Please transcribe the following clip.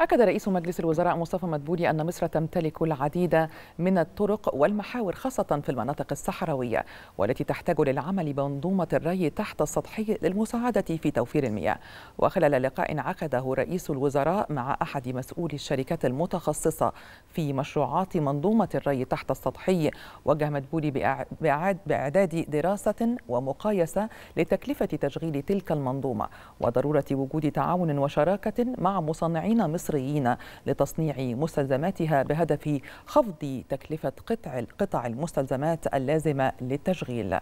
أكد رئيس مجلس الوزراء مصطفى مدبولي أن مصر تمتلك العديد من الطرق والمحاور خاصة في المناطق الصحراوية والتي تحتاج للعمل بمنظومة الري تحت السطحي للمساعدة في توفير المياه وخلال لقاء عقده رئيس الوزراء مع أحد مسؤولي الشركات المتخصصة في مشروعات منظومة الري تحت السطحي وجه مدبولي بإعداد دراسة ومقايسة لتكلفة تشغيل تلك المنظومة وضرورة وجود تعاون وشراكة مع مصنعين مصر المصريين لتصنيع مستلزماتها بهدف خفض تكلفة قطع القطع المستلزمات اللازمة للتشغيل